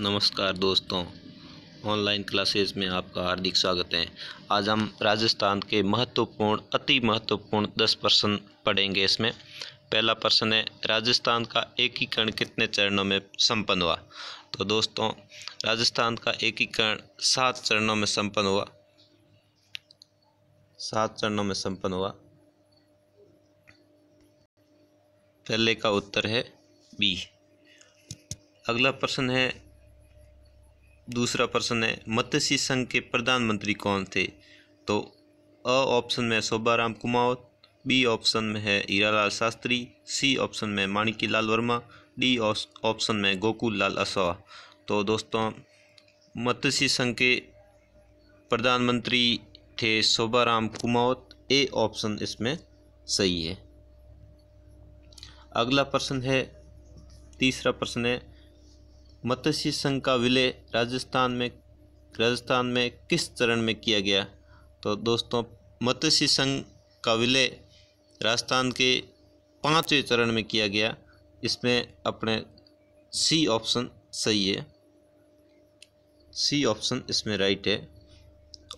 नमस्कार दोस्तों online classes में आपका हार्दिक स्वागत है आज हम राजस्थान के महत्वपूर्ण अति महत्वपूर्ण दस प्रश्न पढ़ेंगे इसमें पहला प्रश्न है राजस्थान का एकीकरण कितने चरणों में संपन्न हुआ तो दोस्तों राजस्थान का एकीकरण सात चरणों में संपन्न हुआ सात चरणों में संपन्न हुआ पहले का उत्तर है बी अगला प्रश्न है दूसरा प्रश्न है मत्स्य संघ के प्रधानमंत्री कौन थे तो अ ऑप्शन में शोभा राम कुमावत बी ऑप्शन में है हीरालाल शास्त्री सी ऑप्शन में माणिकी लाल वर्मा डी ऑप्शन में गोकुल लाल असवा तो दोस्तों मत्स्य संघ के प्रधानमंत्री थे शोभा राम कुमावत ए ऑप्शन इसमें सही है अगला प्रश्न है तीसरा प्रश्न है मत्स्य संघ का विलय राजस्थान में राजस्थान में किस चरण में किया गया तो दोस्तों मत्स्य संघ का विलय राजस्थान के पाँचवें चरण में किया गया इसमें अपने सी ऑप्शन सही है सी ऑप्शन इसमें राइट है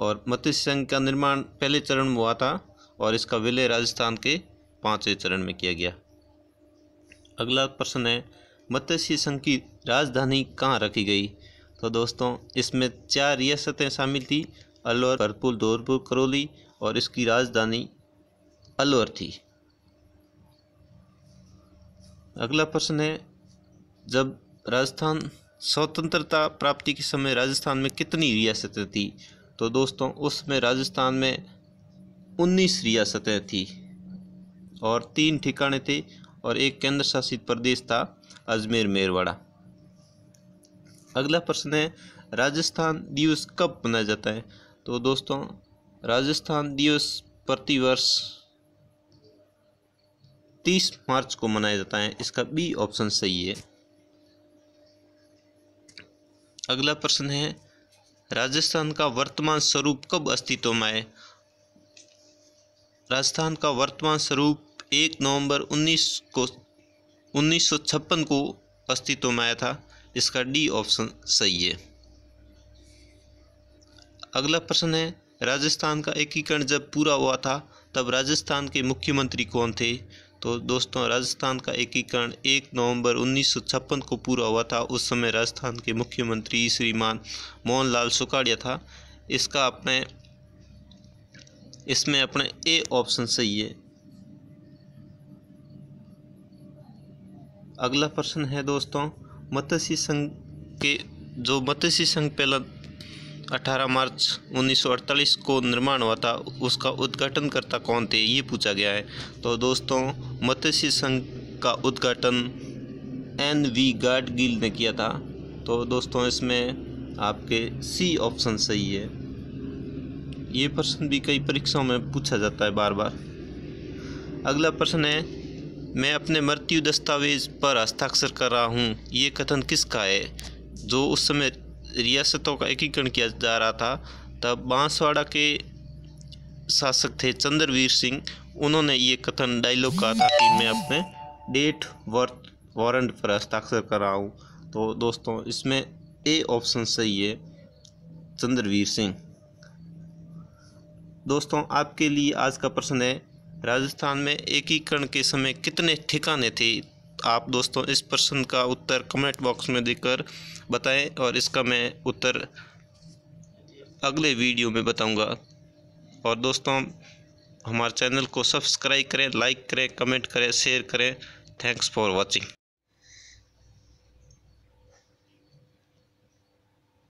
और मत्स्य संघ का निर्माण पहले चरण में हुआ था और इसका विलय राजस्थान के पाँचवें चरण में किया गया अगला प्रश्न है मत्स्य संघ की राजधानी कहाँ रखी गई तो दोस्तों इसमें चार रियासतें शामिल थी अलवर भरपूर धौलपुर करौली और इसकी राजधानी अलवर थी अगला प्रश्न है जब राजस्थान स्वतंत्रता प्राप्ति के समय राजस्थान में कितनी रियासतें थी तो दोस्तों उसमें राजस्थान में उन्नीस रियासतें थी और तीन ठिकाने थे और एक केंद्र शासित प्रदेश था अजमेर मेरवाड़ा अगला प्रश्न है राजस्थान दिवस कब मनाया जाता है तो दोस्तों राजस्थान दिवस प्रतिवर्ष तीस मार्च को मनाया जाता है इसका बी ऑप्शन सही है अगला प्रश्न है राजस्थान का वर्तमान स्वरूप कब अस्तित्व में आए राजस्थान का वर्तमान स्वरूप एक नवंबर उन्नीस को उन्नीस को अस्तित्व में आया था इसका डी ऑप्शन सही है अगला प्रश्न है राजस्थान का एकीकरण जब पूरा हुआ था तब राजस्थान के मुख्यमंत्री कौन थे तो दोस्तों राजस्थान का एकीकरण एक नवंबर उन्नीस को पूरा हुआ था उस समय राजस्थान के मुख्यमंत्री श्रीमान मोहनलाल सुखाड़िया था इसका अपने इसमें अपने ए ऑप्शन सही है अगला प्रश्न है दोस्तों मत्स्य संघ के जो मत्स्य संघ पहला 18 मार्च 1948 को निर्माण हुआ था उसका उद्घाटन करता कौन थे ये पूछा गया है तो दोस्तों मत्स्य संघ का उद्घाटन एन वी गाडगिल ने किया था तो दोस्तों इसमें आपके सी ऑप्शन सही है ये प्रश्न भी कई परीक्षाओं में पूछा जाता है बार बार अगला प्रश्न है मैं अपने मृत्यु दस्तावेज़ पर हस्ताक्षर कर रहा हूँ ये कथन किसका है जो उस समय रियासतों का एकीकरण किया जा रहा था तब बांसवाड़ा के शासक थे चंद्रवीर सिंह उन्होंने ये कथन डायलॉग कहा था कि मैं अपने डेट वर्थ वारंट पर हस्ताक्षर कर रहा हूँ तो दोस्तों इसमें ए ऑप्शन सही है चंद्रवीर सिंह दोस्तों आपके लिए आज का प्रश्न है राजस्थान में एकीकरण के समय कितने ठिकाने थे आप दोस्तों इस प्रश्न का उत्तर कमेंट बॉक्स में देकर बताएं और इसका मैं उत्तर अगले वीडियो में बताऊंगा और दोस्तों हमारे चैनल को सब्सक्राइब करें लाइक करें कमेंट करें शेयर करें थैंक्स फॉर वॉचिंग